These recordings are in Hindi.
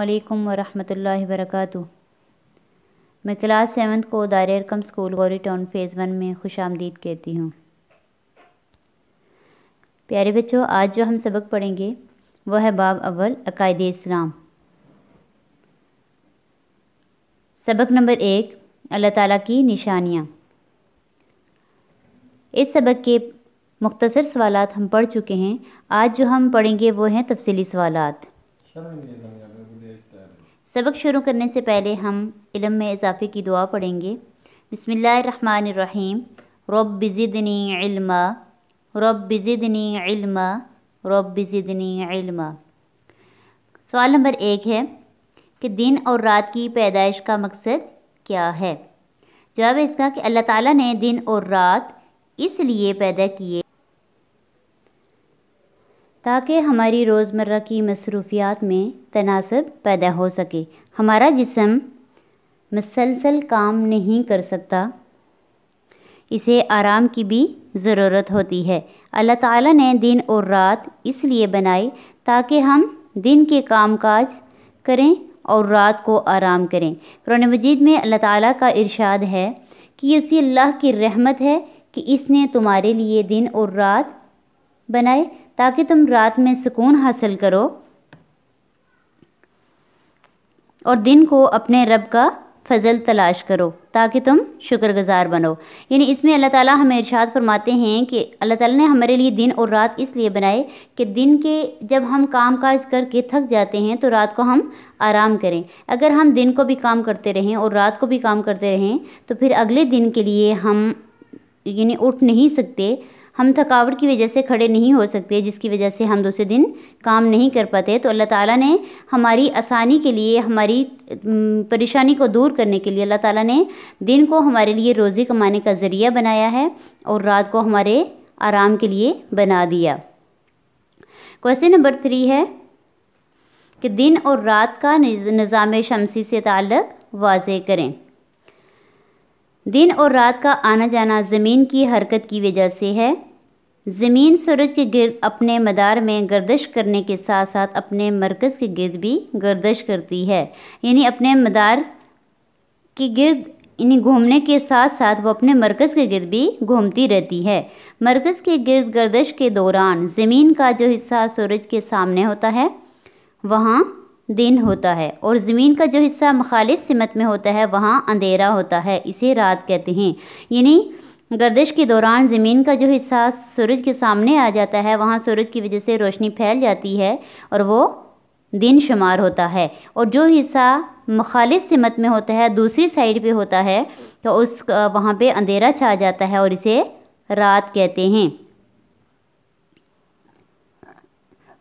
अल्लाम वरहमल वर्क मैं क्लास सेवन्थ को दायरे रकम school Gauri town phase one में खुश आमदीद कहती हूँ प्यारे बच्चों आज जो हम सबक पढ़ेंगे वह है बाब अव्वल अकायद इस्लाम सबक नंबर एक अल्लाह ताला की निशानियाँ इस सबक के मुख्तर सवाल हम पढ़ चुके हैं आज जो हम पढ़ेंगे वो हैं तफसली सवाल सबक शुरू करने से पहले हम इलम में इजाफे की दुआ पढ़ेंगे बसमीम रब ज़िदनी इल्मा रब ज़िदनी इल्मा रब ज़िदनी इल्मा सवाल नंबर एक है कि दिन और रात की पैदाइश का मकसद क्या है जवाब इसका कि अल्लाह ताला ने दिन और रात इसलिए पैदा किए ताकि हमारी रोज़मर्रा की मसरूफियात में तनासब पैदा हो सके हमारा जिसम मसलसल काम नहीं कर सकता इसे आराम की भी ज़रूरत होती है अल्लाह ताला ने दिन और रात इसलिए बनाए ताकि हम दिन के काम काज करें और रात को आराम करें कुरान मजीद में अल्लाह ताला का इरशाद है कि ये उसी अल्लाह की रहमत है कि इसने तुम्हारे लिए दिन और रात बनाए ताकि तुम रात में सुकून हासिल करो और दिन को अपने रब का फजल तलाश करो ताकि तुम शुक्रगुजार बनो यानी इसमें अल्लाह ताला हमें इरशाद फरमाते हैं कि अल्लाह ताला ने हमारे लिए दिन और रात इसलिए बनाए कि दिन के जब हम काम काज करके थक जाते हैं तो रात को हम आराम करें अगर हम दिन को भी काम करते रहें और रात को भी काम करते रहें तो फिर अगले दिन के लिए हम यानी उठ नहीं सकते हम थकावट की वजह से खड़े नहीं हो सकते जिसकी वजह से हम दूसरे दिन काम नहीं कर पाते तो अल्लाह ताला ने हमारी आसानी के लिए हमारी परेशानी को दूर करने के लिए अल्लाह ताला ने दिन को हमारे लिए रोज़ी कमाने का ज़रिया बनाया है और रात को हमारे आराम के लिए बना दिया क्वेश्चन नंबर थ्री है कि दिन और रात का निज़ाम शमसी से ताल्लक वाज करें दिन और रात का आना जाना ज़मीन की हरकत की वजह से है ज़मीन सूरज के गिर्द अपने मदार में गर्दश करने के साथ साथ अपने मरकज़ के गिर्द भी गर्दश करती है यानी अपने मदार के गिर्द यानी घूमने के साथ साथ वो अपने मरकज़ के गिर्द भी घूमती रहती है मरकज़ के गिर्द गर्दश के दौरान ज़मीन का जो हिस्सा सूरज के सामने होता है वहाँ दिन होता है और ज़मीन का जो हिस्सा मुखालिफ सिमत में होता है वहाँ अंधेरा होता है इसे रात कहते हैं यानी गर्दिश के दौरान ज़मीन का जो हिस्सा सूरज के सामने आ जाता है वहाँ सूरज की वजह से रोशनी फैल जाती है और वो दिन शुमार होता है और जो हिस्सा मुखालिफ सिमत में होता है दूसरी साइड पे होता है तो उस वहाँ पे अंधेरा छा जाता है और इसे रात कहते हैं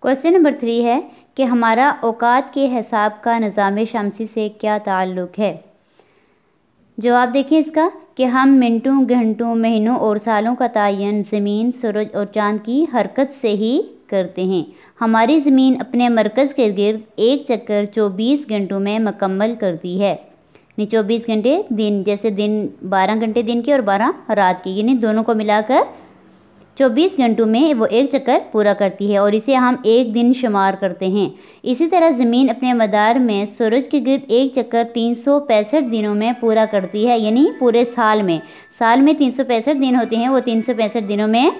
क्वेश्चन नंबर थ्री है कि हमारा औकात के हिसाब का निज़ाम शमसी से क्या ताल्लुक़ है जवाब देखें इसका कि हम मिनटों घंटों महीनों और सालों का तयन ज़मीन सूरज और चाँद की हरकत से ही करते हैं हमारी ज़मीन अपने मरकज़ के गिर्द एक चक्कर चौबीस घंटों में मकम्मल करती है यानी चौबीस घंटे दिन जैसे दिन बारह घंटे दिन के और बारह रात के यानी दोनों को मिलाकर चौबीस घंटों में वो एक चक्कर पूरा करती है और इसे हम एक दिन शुमार करते हैं इसी तरह ज़मीन अपने मदार में सूरज के गिरद एक चक्कर तीन दिनों में पूरा करती है यानी पूरे साल में साल में तीन दिन होते हैं वो तीन दिनों में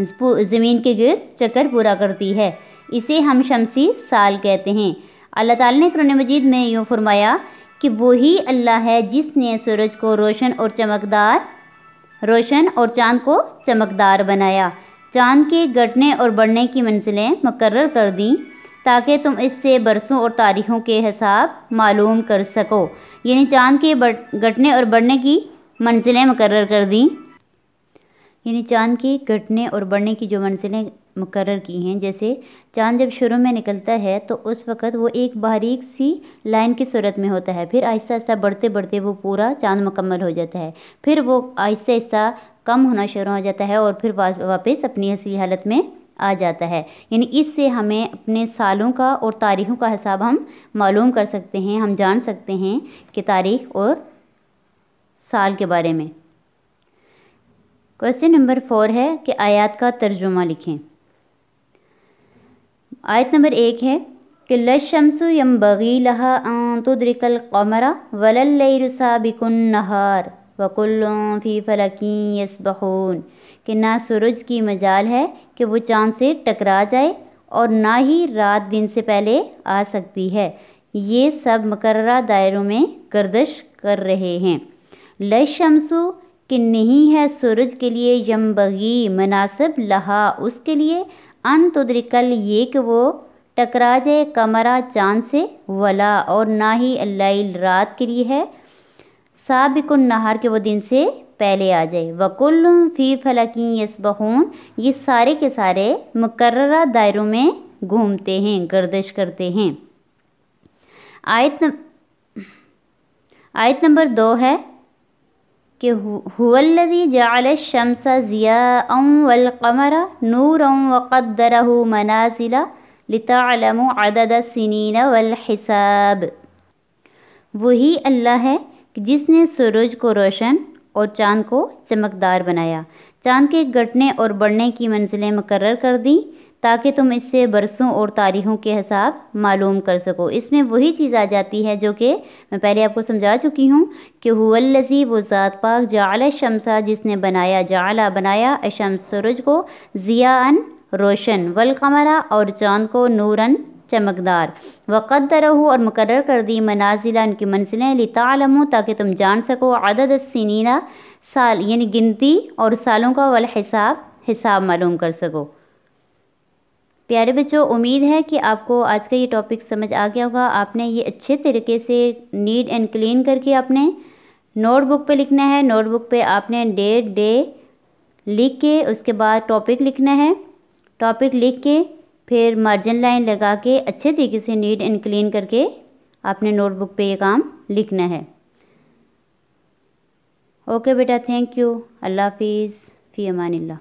ज़मीन के गिरद चक्कर पूरा करती है इसे हम शमसी साल कहते हैं अल्लाह ताला ने कुरान मजीद में यूँ फरमाया कि वही अल्लाह है जिसने सूरज को रोशन और चमकदार रोशन और चांद को चमकदार बनाया चांद के घटने और बढ़ने की मंजिलें मुकर कर दी ताकि तुम इससे बरसों और तारीखों के हिसाब मालूम कर सको यानी चांद के घटने और बढ़ने की मंजिलें मुकर कर दी यानी चांद के घटने और बढ़ने की जो मंजिलें मुकर की हैं जैसे चाँद जब शुरू में निकलता है तो उस वक़्त वो एक बारीक सी लाइन की सूरत में होता है फिर आहिस्ता आहिस्ता बढ़ते बढ़ते वो पूरा चाँद मुकम्मल हो जाता है फिर वो आहिस्ता आहिस्ता कम होना शुरू हो जाता है और फिर वापस अपनी असली हालत में आ जाता है यानी इससे हमें अपने सालों का और तारीखों का हिसाब हम मालूम कर सकते हैं हम जान सकते हैं कि तारीख और साल के बारे में क्वेश्चन नंबर फोर है कि आयात का तर्जुमा लिखें आयत नंबर एक है कि लशमसु यम बगी लहा अं तुद्रिकल कमरा वलल्लैरुसा बिकुन नहार वकुल्लों फ़ी फ़लकी यसबहून कि ना सूरज की मजाल है कि वो चाँद से टकरा जाए और ना ही रात दिन से पहले आ सकती है ये सब मकर दायरों में गर्दश कर रहे हैं लशमसु कि नहीं है सूरज के लिए यम बगी मुनासिब लहा उसके लिए ये कि वो टकरा जाए कमरा चांद से वला और ना ही लईल रात के लिए है साबिक नहार के वो दिन से पहले आ जाए वकुल फ़ी फलकी यसबहून ये सारे के सारे मुकर्रा दायरों में घूमते हैं गर्दिश करते हैं आयत न... आयत नंबर दो है कि हुवल्लदी जाल शमसा ज़िया वल कमर नूर वक़दर मनाजिला लतालम अदद सिनीन वल हिसाब वही अल्लाह है कि जिसने सूरज को रोशन और चाँद को चमकदार बनाया चाँद के घटने और बढ़ने की मंजिलें मुकर कर दी ताकि तुम इससे बरसों और तारीखों के हिसाब मालूम कर सको इसमें वही चीज़ आ जाती है जो कि मैं पहले आपको समझा चुकी हूँ कि हुजी वो ज़ात पाक जाल शमसा जिसने बनाया जाला बनाया अशम सूरज को ज़ियान रोशन वलकमरा और चाँद को नूरन चमकदार वक़दर और मुकर कर दी मनाजिला उनकी मंजिलें लितालमों ताकि तुम जान सको अदद सीनी साल यानी गिनती और सालों का वल हिसाब हिसाब मालूम कर सको प्यारे बच्चों उम्मीद है कि आपको आज का ये टॉपिक समझ आ गया होगा आपने ये अच्छे तरीके से नीट एंड क्लीन करके आपने नोटबुक पे लिखना है नोटबुक पे आपने डेट डे लिख के उसके बाद टॉपिक लिखना है टॉपिक लिख के फिर मार्जिन लाइन लगा के अच्छे तरीके से नीट एंड क्लीन करके आपने नोटबुक पे ये काम लिखना है ओके बेटा थैंक यू अल्लाह हाफिज़ फ़ी अमान